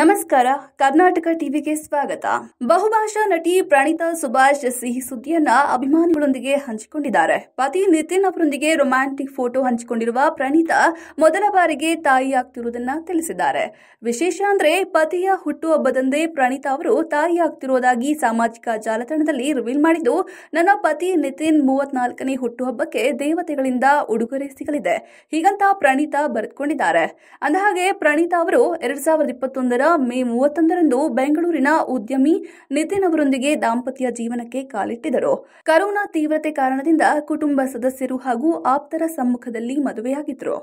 ನಮಸ್ಕಾರ ಕರ್ನಾಟಕ ಟಿವಿಗೆ ಸ್ವಾಗತ ಬಹುಭಾಷಾ ನಟಿ ಪ್ರಣೀತಾ ಸುಭಾಷ್ ಸಿಹಿ ಸುದ್ದಿಯನ್ನ ಅಭಿಮಾನಿಗಳೊಂದಿಗೆ ಹಂಚಿಕೊಂಡಿದ್ದಾರೆ ಪತಿ ನಿತಿನ್ ಅವರೊಂದಿಗೆ ರೊಮ್ಯಾಂಟಿಕ್ ಫೋಟೋ ಹಂಚಿಕೊಂಡಿರುವ ಪ್ರಣೀತಾ ಮೊದಲ ಬಾರಿಗೆ ತಾಯಿ ಆಗ್ತಿರುವುದನ್ನ ತಿಳಿಸಿದ್ದಾರೆ ವಿಶೇಷ ಅಂದ್ರೆ ಪತಿಯ ಹುಟ್ಟುಹಬ್ಬದಂದೇ ಪ್ರಣೀತಾ ಅವರು ತಾಯಿ ಆಗ್ತಿರೋದಾಗಿ ಸಾಮಾಜಿಕ ಜಾಲತಾಣದಲ್ಲಿ ರಿವೀಲ್ ಮಾಡಿದ್ದು ನನ್ನ ಪತಿ ನಿತಿನ್ ಮೂವತ್ನಾಲ್ಕನೇ ಹುಟ್ಟುಹಬ್ಬಕ್ಕೆ ದೇವತೆಗಳಿಂದ ಉಡುಗೊರೆ ಸಿಗಲಿದೆ ಹೀಗಂತ ಪ್ರಣೀತಾ ಬರೆದುಕೊಂಡಿದ್ದಾರೆ ಅಂದಹಾಗೆ ಪ್ರಣೀತಾ ಅವರು ಎರಡ್ ಸಾವಿರದ ಇಪ್ಪತ್ತೊಂದರ ಮೇ ಮೂವತ್ತೊಂದರಂದು ಬೆಂಗಳೂರಿನ ಉದ್ಯಮಿ ನಿತಿನ್ ಅವರೊಂದಿಗೆ ದಾಂಪತ್ಯ ಜೀವನಕ್ಕೆ ಕಾಲಿಟ್ಟಿದರು ಕರೋನಾ ತೀವ್ರತೆ ಕಾರಣದಿಂದ ಕುಟುಂಬ ಸದಸ್ಯರು ಹಾಗೂ ಆಪ್ತರ ಸಮ್ಮುಖದಲ್ಲಿ ಮದುವೆಯಾಗಿದ್ರು